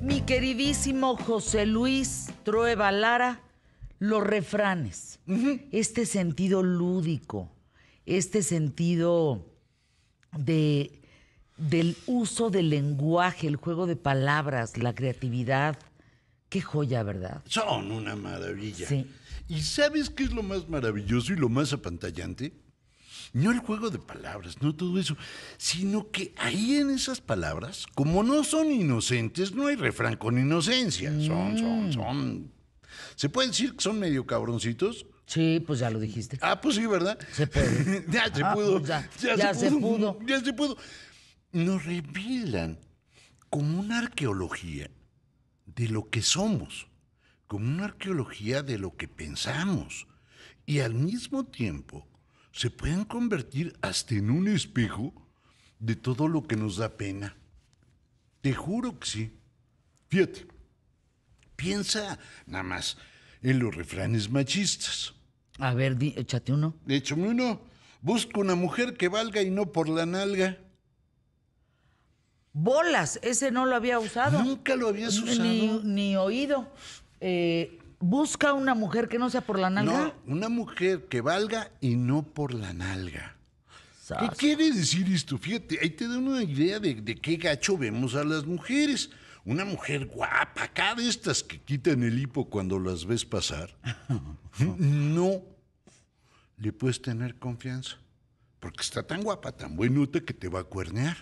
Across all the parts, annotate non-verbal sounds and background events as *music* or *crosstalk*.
mi queridísimo José Luis Trueba Lara, los refranes. Este sentido lúdico, este sentido de, del uso del lenguaje, el juego de palabras, la creatividad. Qué joya, ¿verdad? Son una maravilla. Sí. ¿Y sabes qué es lo más maravilloso y lo más apantallante? No el juego de palabras, no todo eso, sino que ahí en esas palabras, como no son inocentes, no hay refrán con inocencia. Son, son, mm. son. ¿Se puede decir que son medio cabroncitos? Sí, pues ya lo dijiste. Ah, pues sí, ¿verdad? Se puede. *laughs* ya se ah, pudo. Pues ya, se, pudo. Ya se pudo. Nos revelan como una arqueología de lo que somos, como una arqueología de lo que pensamos. Y al mismo tiempo, se pueden convertir hasta en un espejo de todo lo que nos da pena. Te juro que sí. Fíjate, piensa nada más en los refranes machistas. A ver, échate uno. Échame uno. Busca una mujer que valga y no por la nalga. Bolas, ese no lo había usado. Nunca lo habías usado. Ni, oído. Eh, busca una mujer que no sea por la nalga. No, una mujer que valga y no por la nalga. ¿Qué quiere decir esto? Fíjate, ahí te da una idea de, qué gacho vemos a las mujeres. Una mujer guapa, cada de estas que quitan el hipo cuando las ves pasar. *laughs* No le puedes tener confianza. Porque está tan guapa, tan buenuta, que te va a cuernear.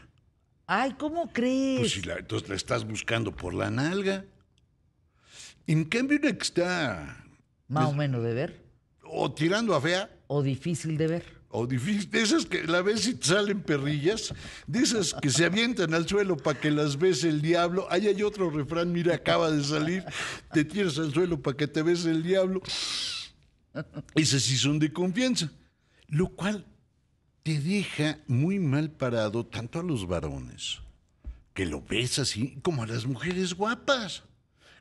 Ay, ¿cómo crees? Pues si entonces la estás buscando por la nalga. En cambio, una que está. Más pues, o menos de ver. O tirando a fea. O difícil de ver. O difícil. De esas que la ves y te salen perrillas. De esas que se avientan al suelo para que las ves el diablo. Ahí hay otro refrán, mira, acaba de salir. Te tiras al suelo para que te ves el diablo. Esas sí son de confianza. Lo cual te deja muy mal parado tanto a los varones, que lo ves así, como a las mujeres guapas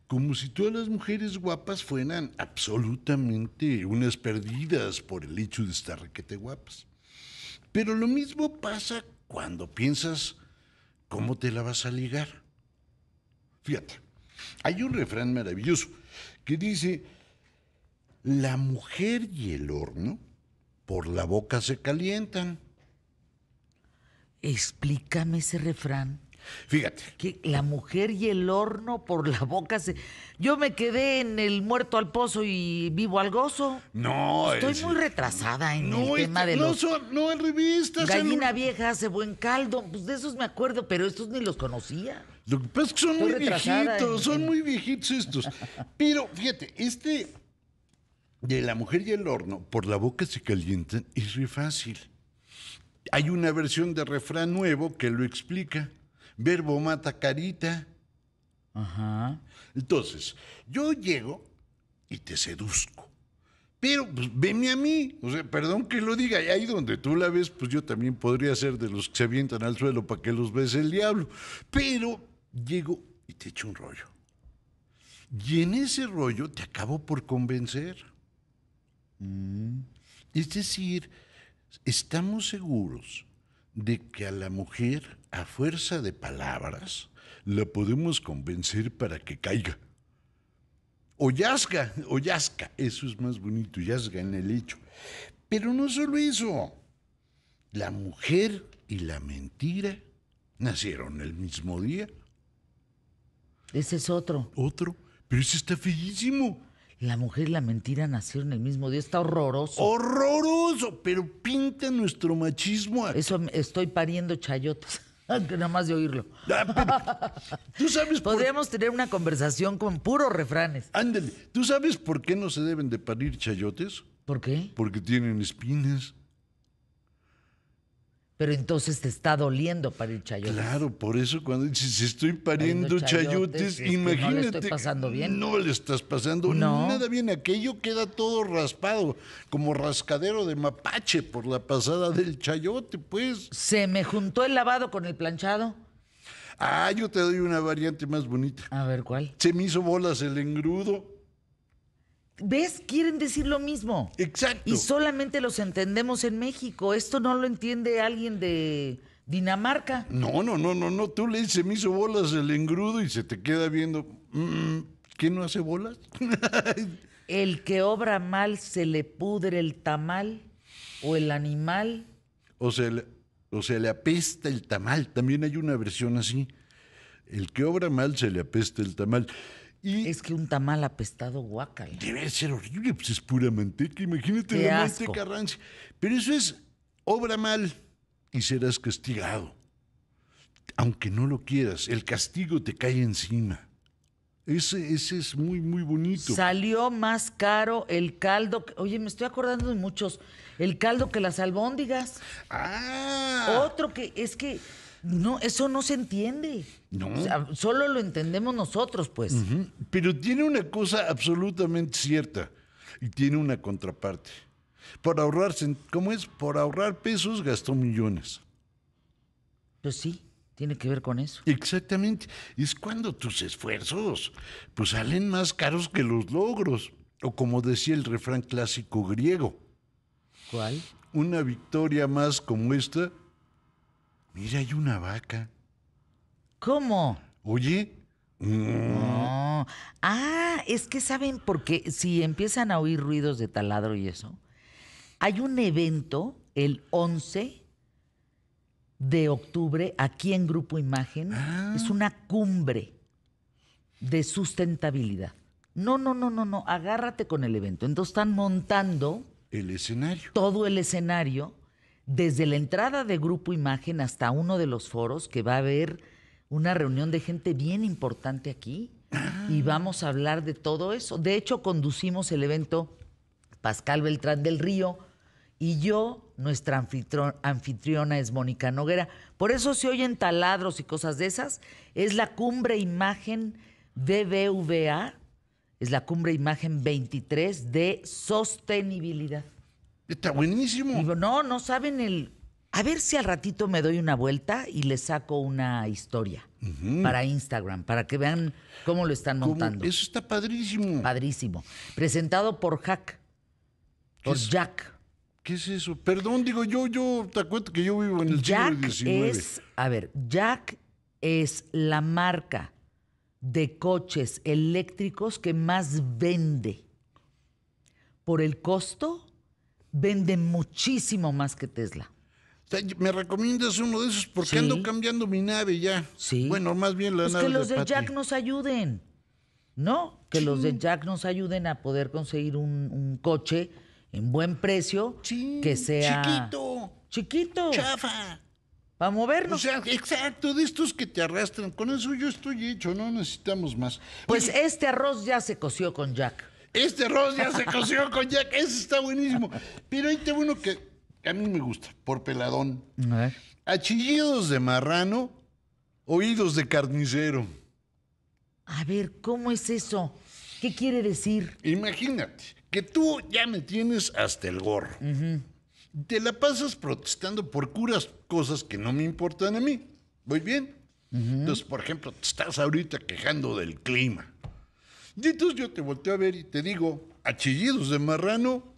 como si todas las mujeres guapas fueran absolutamente unas perdidas por el hecho de estar requete guapas. Pero lo mismo pasa cuando piensas cómo te la vas a ligar. Fíjate, hay un refrán maravilloso que dice, la mujer y el horno por la boca se calientan. Explícame ese refrán. Fíjate. Que la mujer y el horno por la boca se. Yo me quedé en el muerto al pozo y vivo al gozo. No, estoy muy retrasada en el tema de los. No, no en revistas. Gallina vieja hace buen caldo. Pues de esos me acuerdo, pero estos ni los conocía. Lo que pasa es que son muy viejitos, son muy viejitos estos. Pero fíjate, este de la mujer y el horno por la boca se calientan es muy fácil. Hay una versión de refrán nuevo que lo explica verbo mata carita. Entonces, yo llego y te seduzco. Pero pues, venme a mí, o sea, perdón que lo diga, y ahí donde tú la ves, pues yo también podría ser de los que se avientan al suelo para que los ves el diablo. Pero llego y te echo un rollo. Y en ese rollo te acabo por convencer. Mm. Es decir, estamos seguros de que a la mujer, a fuerza de palabras, la podemos convencer para que caiga. O yazga, o yazga, eso es más bonito, yazga en el hecho. Pero no solo eso, la mujer y la mentira nacieron el mismo día. Ese es otro. Otro, pero ese está feísimo. La mujer y la mentira nacieron el mismo día. Está horroroso. Horroroso, pero pinta nuestro machismo. Eso estoy pariendo chayotas. *laughs* Aunque nada más de oírlo. Ah, *laughs* Tú sabes Podríamos tener una conversación con puros refranes. Ándale, ¿tú sabes por qué no se deben de parir chayotes? ¿Por qué? Porque tienen espinas. Pero entonces te está doliendo parir chayote. Claro, por eso cuando dices, si estoy pariendo, chayotes, imagínate. No le estás pasando bien. No le estás pasando nada bien. Aquello queda todo raspado, como rascadero de mapache por la pasada del chayote, pues. ¿Se me juntó el lavado con el planchado? Ah, yo te doy una variante más bonita. A ver, ¿cuál? Se me hizo bolas el engrudo. ¿Ves? Quieren decir lo mismo. Exacto. Y solamente los entendemos en México. Esto no lo entiende alguien de Dinamarca. No, no, no, no, no. Tú le dices, me hizo bolas el engrudo y se te queda viendo. Mm, ¿Quién no hace bolas? *laughs* el que obra mal se le pudre el tamal o el animal. O sea o se le apesta el tamal. También hay una versión así. El que obra mal se le apesta el tamal es que un tamal apestado guacal. Debe ser horrible, pues es pura manteca. Imagínate la manteca rancia. Pero eso es obra mal y serás castigado. Aunque no lo quieras, el castigo te cae encima. Ese, ese es muy, muy bonito. Salió más caro el caldo. Oye, me estoy acordando de muchos. El caldo que las albóndigas. Ah. Otro que es que no, eso no se entiende. No. solo lo entendemos nosotros, pues. Pero tiene una cosa absolutamente cierta y tiene una contraparte. Por ahorrarse, ¿cómo es? Por ahorrar pesos gastó millones. Pues sí, tiene que ver con eso. Exactamente. Es cuando tus esfuerzos pues salen más caros que los logros. O como decía el refrán clásico griego. ¿Cuál? Una victoria más como esta. Mira, hay una vaca. ¿Cómo? Oye. Mm. Ah, es que saben, porque si empiezan a oír ruidos de taladro y eso, hay un evento el 11 de octubre aquí en Grupo Imagen. Ah. Es una cumbre de sustentabilidad. No, no, no, no, no, agárrate con el evento. Entonces están montando... El escenario. Todo el escenario, desde la entrada de Grupo Imagen hasta uno de los foros que va a haber una reunión de gente bien importante aquí ah. y vamos a hablar de todo eso. De hecho, conducimos el evento Pascal Beltrán del Río y yo, nuestra anfitriona, es Mónica Noguera. Por eso se oyen taladros y cosas de esas. Es la cumbre imagen BBVA, es la cumbre imagen 23 de sostenibilidad. Está buenísimo. no, no saben el a ver si al ratito me doy una vuelta y le saco una historia para Instagram, para que vean cómo lo están montando. Eso está padrísimo. Padrísimo. Presentado por Hack. Por Jack. ¿Qué es eso? Perdón, digo, yo, yo te cuento que yo vivo en el Jack siglo Es, a ver, Jack es la marca de coches eléctricos que más vende. Por el costo, vende muchísimo más que Tesla me recomiendas uno de esos porque ando cambiando mi nave ya. Sí. Bueno, más bien la pues nave. Que los de, Jack nos ayuden, ¿no? Que los de Jack nos ayuden a poder conseguir un, coche en buen precio sí. que sea. Chiquito. Chiquito. Chafa. Para movernos. O sea, exacto, de estos que te arrastran. Con eso yo estoy hecho, no necesitamos más. Pues este arroz ya se coció con Jack. Este arroz ya se *laughs* coció con Jack, ese está buenísimo. Pero ahí te bueno que a mí me gusta, por peladón. A Achillidos de marrano, oídos de carnicero. A ver, ¿cómo es eso? ¿Qué quiere decir? Imagínate que tú ya me tienes hasta el gorro. Te la pasas protestando por curas cosas que no me importan a mí. ¿Voy bien? Entonces, por ejemplo, te estás ahorita quejando del clima. Y entonces yo te volteo a ver y te digo, achillidos de marrano,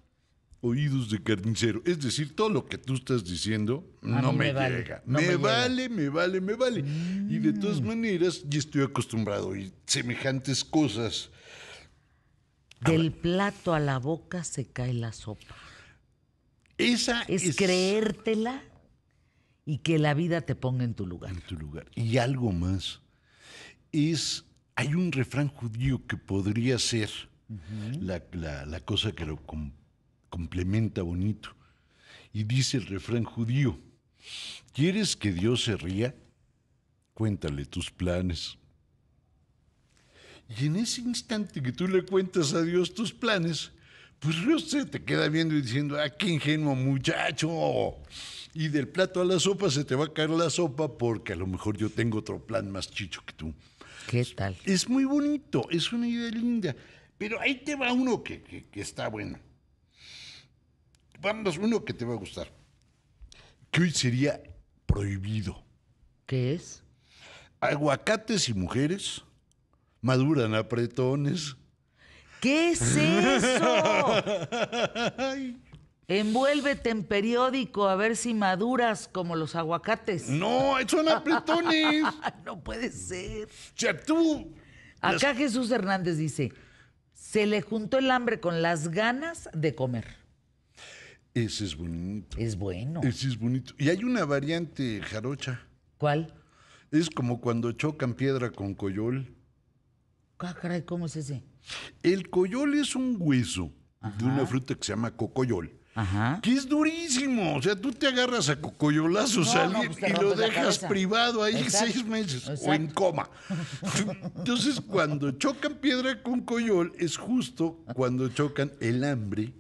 oídos de carnicero. Es decir, todo lo que tú estás diciendo no me, llega. me, vale, me vale, me vale. Y de mm. todas maneras, ya estoy acostumbrado a oír semejantes cosas. Del plato a la boca se cae la sopa. Esa es, es creértela y que la vida te ponga en tu lugar. En tu lugar. Y algo más. Es hay un refrán judío que podría ser la, cosa que lo compone complementa bonito. Y dice el refrán judío, ¿quieres que Dios se ría? Cuéntale tus planes. Y en ese instante que tú le cuentas a Dios tus planes, pues Dios se te queda viendo y diciendo, ah, qué ingenuo muchacho. Y del plato a la sopa se te va a caer la sopa porque a lo mejor yo tengo otro plan más chicho que tú. ¿Qué tal? Es muy bonito, es una idea linda. Pero ahí te va uno que está bueno vamos, uno que te va a gustar, que hoy sería prohibido. ¿Qué es? Aguacates y mujeres maduran apretones. ¿Qué es eso? *laughs* Envuélvete en periódico a ver si maduras como los aguacates. No, son apretones. *laughs* no puede ser. Ya tú. Acá Jesús Hernández dice: se le juntó el hambre con las ganas de comer. Ese es bonito. Es bueno. Ese es bonito. Y hay una variante jarocha. ¿Cuál? Es como cuando chocan piedra con coyol. Ah, ¿cómo es ese? El coyol es un hueso de una fruta que se llama cocoyol. Ajá. Que es durísimo. O sea, tú te agarras a cocoyolazo no, no, pues, y lo dejas privado ahí seis meses o en coma. *laughs* Entonces, cuando chocan piedra con coyol, es justo cuando chocan el hambre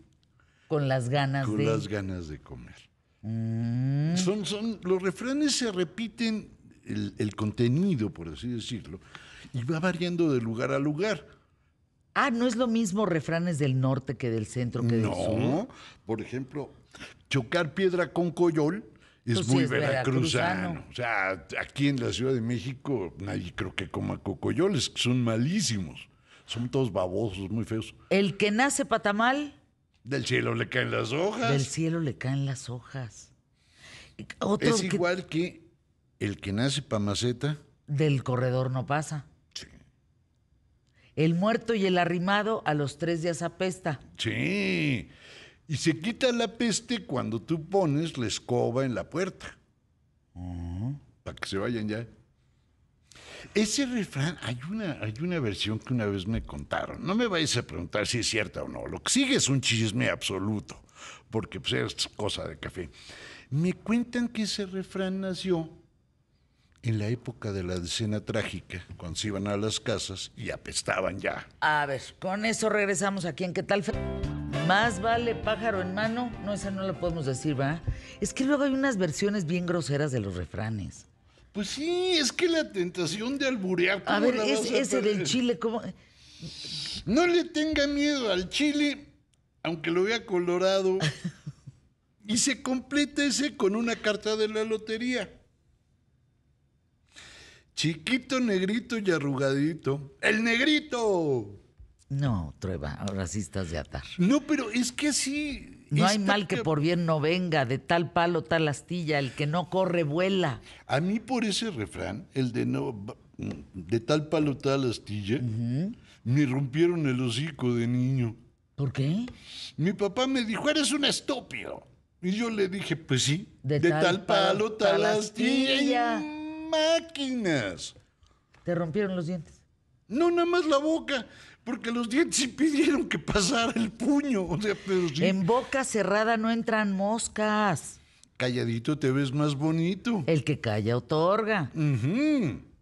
con las ganas con las ganas de comer. Mm. Son, son, los refranes se repiten, el, contenido, por así decirlo, y va variando de lugar a lugar. Ah, no es lo mismo refranes del norte que del centro que del sur. No, por ejemplo, chocar piedra con coyol es pues muy veracruzano. O sea, aquí en la Ciudad de México nadie creo que coma cocoyoles, son malísimos. Son todos babosos, muy feos. El que nace patamal del cielo le caen las hojas. Del cielo le caen las hojas. es igual que el que nace para maceta. Del corredor no pasa. Sí. El muerto y el arrimado a los tres días apesta. Sí. Y se quita la peste cuando tú pones la escoba en la puerta. Para que se vayan ya. Ese refrán, hay una, hay una versión que una vez me contaron. No me vais a preguntar si es cierta o no. Lo que sigue es un chisme absoluto, porque pues, es cosa de café. Me cuentan que ese refrán nació en la época de la escena trágica, cuando se iban a las casas y apestaban ya. A ver, con eso regresamos aquí en ¿Qué tal? Más vale pájaro en mano. No, esa no la podemos decir, ¿va? Es que luego hay unas versiones bien groseras de los refranes. Pues sí, es que la tentación de alburear. A ver, ese del chile, ¿cómo? No le tenga miedo al chile, aunque lo vea colorado. *laughs* y se completa ese con una carta de la lotería. Chiquito, negrito y arrugadito. ¡El negrito! No, Trueba, ahora sí estás de atar. No, pero es que sí... No hay mal que por bien no venga, de tal palo, tal astilla, el que no corre vuela. A mí por ese refrán, el de no mm, de tal palo, tal astilla, me rompieron el hocico de niño. ¿Por qué? Mi papá me dijo, eres un estopio. Y yo le dije, pues sí, de, tal, palo, tal astilla. Máquinas. ¿Te rompieron los dientes? No, nada más la boca. Porque los dientes impidieron que pasara el puño. O En boca cerrada no entran moscas. Calladito te ves más bonito. El que calla otorga.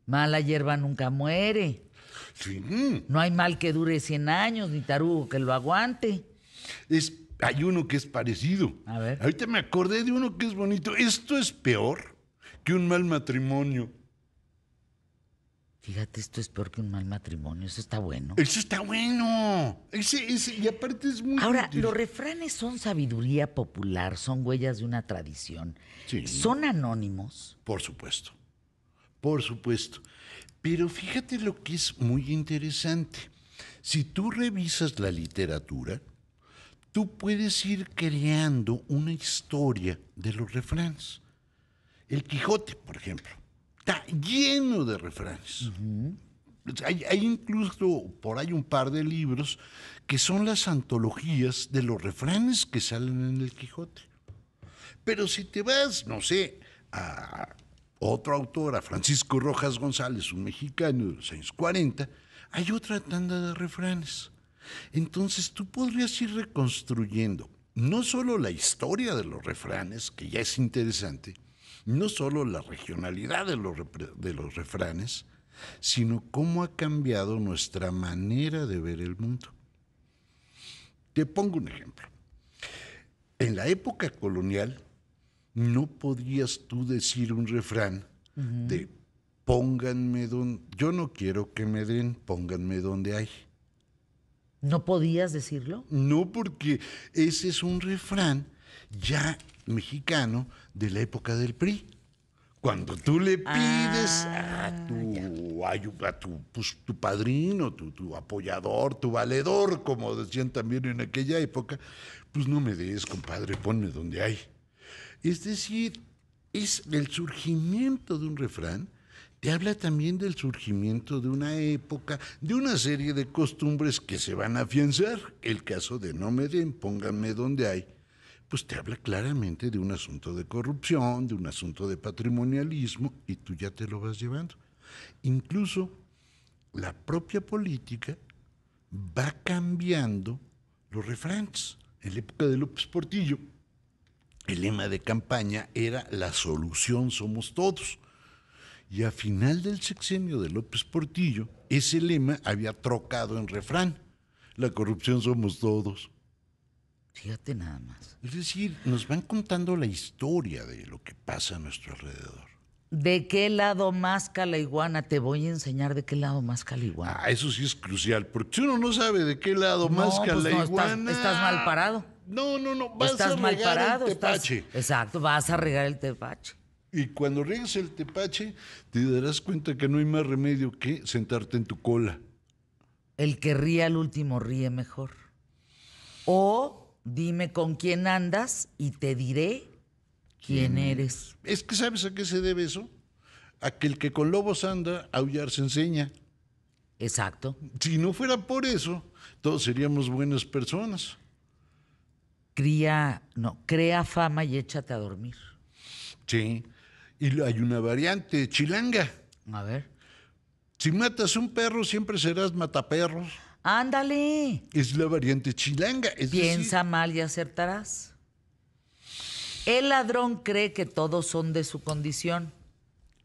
Mala hierba nunca muere. No hay mal que dure 100 años, ni tarugo que lo aguante. Es, hay uno que es parecido. A ver. Ahorita me acordé de uno que es bonito. Esto es peor que un mal matrimonio. Fíjate, esto es peor que un mal matrimonio, eso está bueno. Eso está bueno. Ese, y aparte es muy... Ahora, los refranes son sabiduría popular, son huellas de una tradición. Sí. ¿Son anónimos? Por supuesto, por supuesto. Pero fíjate lo que es muy interesante. Si tú revisas la literatura, tú puedes ir creando una historia de los refranes. El Quijote, por ejemplo está lleno de refranes. Hay, hay, incluso por ahí un par de libros que son las antologías de los refranes que salen en el Quijote. Pero si te vas, no sé, a otro autor, a Francisco Rojas González, un mexicano de los años 40, hay otra tanda de refranes. Entonces tú podrías ir reconstruyendo no solo la historia de los refranes, que ya es interesante, no solo la regionalidad de los, de refranes, sino cómo ha cambiado nuestra manera de ver el mundo. Te pongo un ejemplo. En la época colonial no podías tú decir un refrán de pónganme donde, yo no quiero que me den, pónganme donde hay. ¿No podías decirlo? No, porque ese es un refrán ya mexicano de la época del PRI. Cuando tú le ah, pides a, tu, a, pues, tu, padrino, tu, tu, apoyador, tu valedor, como decían también en aquella época, pues no me des, compadre, ponme donde hay. Es decir, es el surgimiento de un refrán, te habla también del surgimiento de una época, de una serie de costumbres que se van a afianzar. El caso de no me den, pónganme donde hay pues te habla claramente de un asunto de corrupción, de un asunto de patrimonialismo, y tú ya te lo vas llevando. Incluso la propia política va cambiando los refranes. En la época de López Portillo, el lema de campaña era la solución somos todos. Y a final del sexenio de López Portillo, ese lema había trocado en refrán, la corrupción somos todos. Fíjate nada más. Es decir, nos van contando la historia de lo que pasa a nuestro alrededor. ¿De qué lado más la Te voy a enseñar de qué lado más la Ah, eso sí es crucial, porque si uno no sabe de qué lado más pues calaiguana. Estás, mal parado. No, no, no. Vas a regar el tepache. exacto, vas a regar el tepache. Y cuando riegues el tepache, te darás cuenta que no hay más remedio que sentarte en tu cola. El que ríe al último ríe mejor. O dime con quién andas y te diré quién eres. Es que ¿sabes a qué se debe eso? A que el que con lobos anda, aullar se enseña. Exacto. Si no fuera por eso, todos seríamos buenas personas. Cría, no, crea fama y échate a dormir. Sí. Y hay una variante, chilanga. A ver. Si matas un perro, siempre serás mataperros. Ándale. Es la variante chilanga. Piensa mal y acertarás. El ladrón cree que todos son de su condición.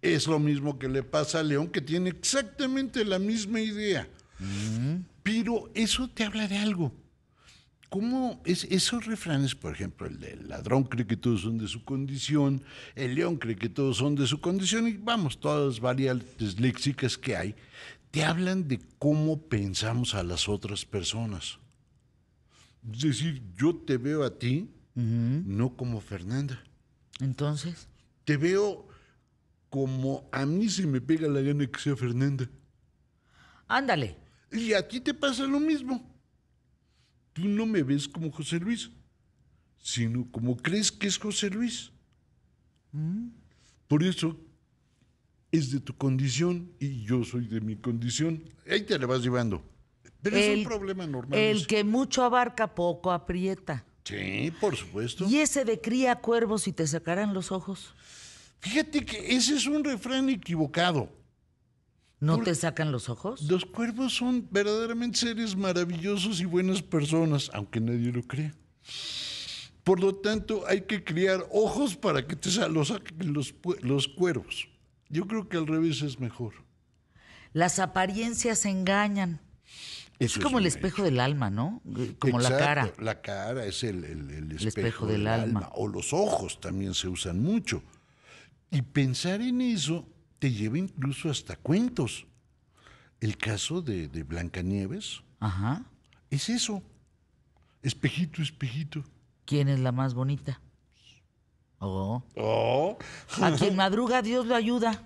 Es lo mismo que le pasa al León, que tiene exactamente la misma idea. Mm. Pero eso te habla de algo. ¿Cómo es, esos refranes, por ejemplo, el del ladrón cree que todos son de su condición, el león cree que todos son de su condición, y vamos, todas las variantes léxicas que hay, te hablan de cómo pensamos a las otras personas. Es decir, yo te veo a ti, no como Fernanda. Entonces. Te veo como a mí se me pega la gana que sea Fernanda. Ándale. Y a ti te pasa lo mismo. Tú no me ves como José Luis, sino como crees que es José Luis. Mm. Por eso es de tu condición y yo soy de mi condición. Ahí te le vas llevando. Pero el, es un problema normal. El que mucho abarca poco aprieta. Sí, por supuesto. Y ese de cría cuervos y te sacarán los ojos. Fíjate que ese es un refrán equivocado. ¿No te sacan los ojos? Los cuervos son verdaderamente seres maravillosos y buenas personas, aunque nadie lo crea. Por lo tanto, hay que criar ojos para que te los saquen los, los cuervos. Yo creo que al revés es mejor. Las apariencias engañan. es como el espejo del alma, ¿no? Como la cara. La cara es el, espejo, del, alma. O los ojos también se usan mucho. Y pensar en eso te lleva incluso hasta cuentos. El caso de, de Blancanieves Ajá. es eso. Espejito, espejito. ¿Quién es la más bonita? Oh. oh. A quien madruga, Dios lo ayuda.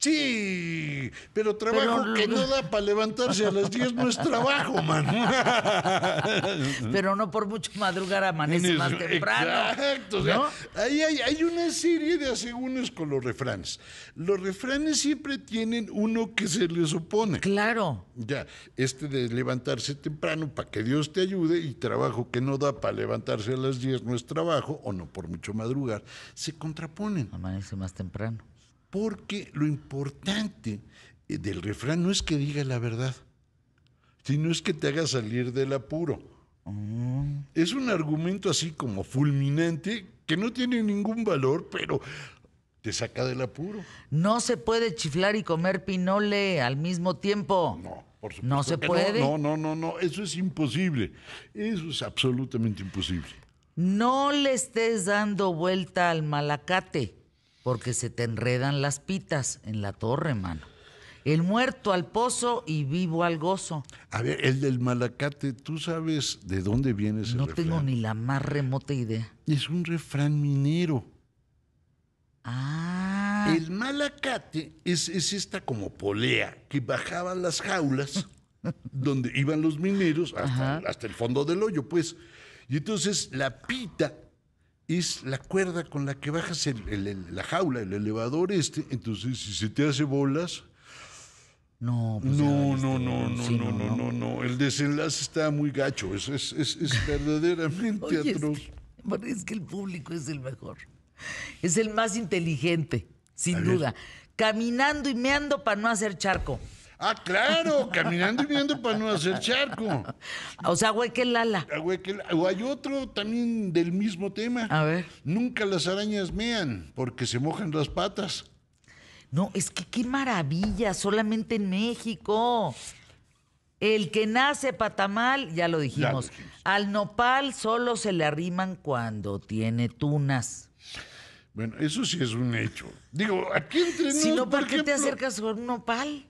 Sí, pero trabajo que no da para levantarse a las 10 no es trabajo, man. *laughs* Pero no por mucho madrugar amanece más temprano. Exacto. ahí hay, hay, una serie de asegúnes con los refranes. Los refranes siempre tienen uno que se les opone. Claro. Ya, este de levantarse temprano para que Dios te ayude y trabajo que no da para levantarse a las 10 no es trabajo o no por mucho madrugar, se contraponen. Amanece más temprano porque lo importante eh, del refrán no es que diga la verdad, sino es que te haga salir del apuro. Ah. Es un argumento así como fulminante que no tiene ningún valor, pero te saca del apuro. No se puede chiflar y comer pinole al mismo tiempo. No, por supuesto. No se puede. no, no, no, no, eso es imposible. Eso es absolutamente imposible. No le estés dando vuelta al malacate porque se te enredan las pitas en la torre, mano. El muerto al pozo y vivo al gozo. A ver, el del malacate, ¿tú sabes de dónde viene ese no refrán? No tengo ni la más remota idea. Es un refrán minero. Ah. El malacate es, esta como polea que bajaban las jaulas *laughs* donde iban los mineros hasta, hasta el fondo del hoyo, pues. Y entonces la pita es la cuerda con la que bajas el, la jaula, el elevador este. Entonces, si se te hace bolas, no, pues no, no, no, no, no, no, no, El desenlace está muy gacho. Es, es, *laughs* verdaderamente atroz. es que el público es el mejor. Es el más inteligente, sin duda. Caminando y meando para no hacer charco. Ah, claro, caminando y viendo para no hacer charco. O sea, Lala? Ah, o hay otro también del mismo tema. A ver. Nunca las arañas mean porque se mojan las patas. No, es que qué maravilla, solamente en México. El que nace patamal, ya lo dijimos. Al nopal solo se le arriman cuando tiene tunas. Bueno, eso sí es un hecho. Digo, aquí entre Si no, ¿para qué te acercas con un nopal?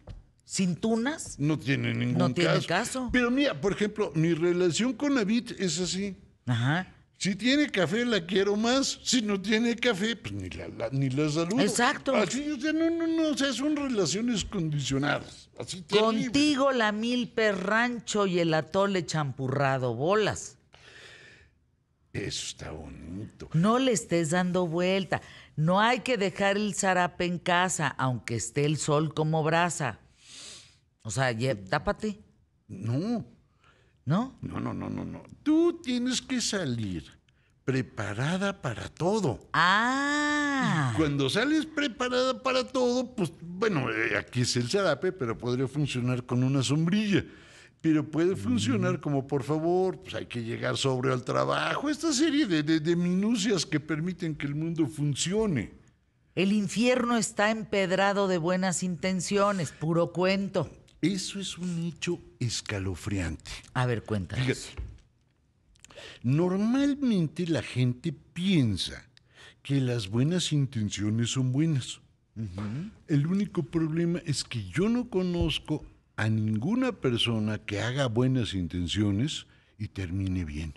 sin tunas. No tiene ningún no tiene caso. Pero mira, por ejemplo, mi relación con David es así. Ajá. Si tiene café, la quiero más. Si no tiene café, pues ni la, salud. Exacto. Así, o sea, no, no, no. O sea, son relaciones condicionadas. Así Contigo la mil perrancho y el atole champurrado, bolas. Eso está bonito. No le estés dando vuelta. No hay que dejar el zarape en casa, aunque esté el sol como brasa. O sea, tápate. No. ¿No? No, no, no, no, no. Tú tienes que salir preparada para todo. Ah. Y cuando sales preparada para todo, pues bueno, eh, aquí es el zarape, pero podría funcionar con una sombrilla. Pero puede mm. funcionar como, por favor, pues hay que llegar sobre al trabajo. Esta serie de minucias que permiten que el mundo funcione. El infierno está empedrado de buenas intenciones, puro cuento. Eso es un hecho escalofriante. A ver, cuéntanos. normalmente la gente piensa que las buenas intenciones son buenas. El único problema es que yo no conozco a ninguna persona que haga buenas intenciones y termine bien.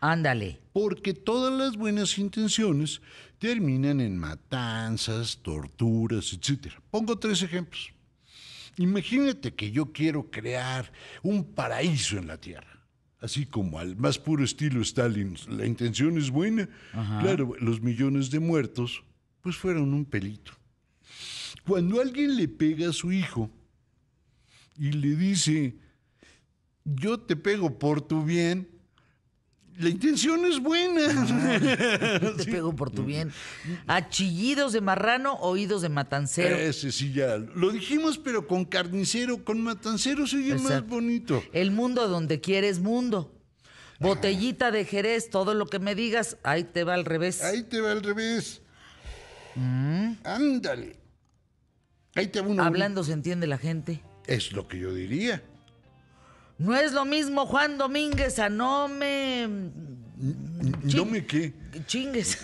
Ándale. Porque todas las buenas intenciones terminan en matanzas, torturas, etc. Pongo tres ejemplos. Imagínate que yo quiero crear un paraíso en la Tierra así como al más puro estilo Stalin, la intención es buena. Claro, los millones de muertos, pues fueron un pelito. Cuando alguien le pega a su hijo y le dice, yo te pego por tu bien, la intención es buena. Ah, *laughs* te pego por tu bien. Achillidos de marrano, oídos de matancero. Ese sí ya. Lo dijimos, pero con carnicero, con matancero se oye más bonito. El mundo donde quieres mundo. Ah. Botellita de Jerez, todo lo que me digas, ahí te va al revés. Ahí te va al revés. Mm. Ándale. Ahí te va Hablando se entiende la gente. Es lo que yo diría. No es lo mismo Juan Domínguez a no me. me qué? Chingues.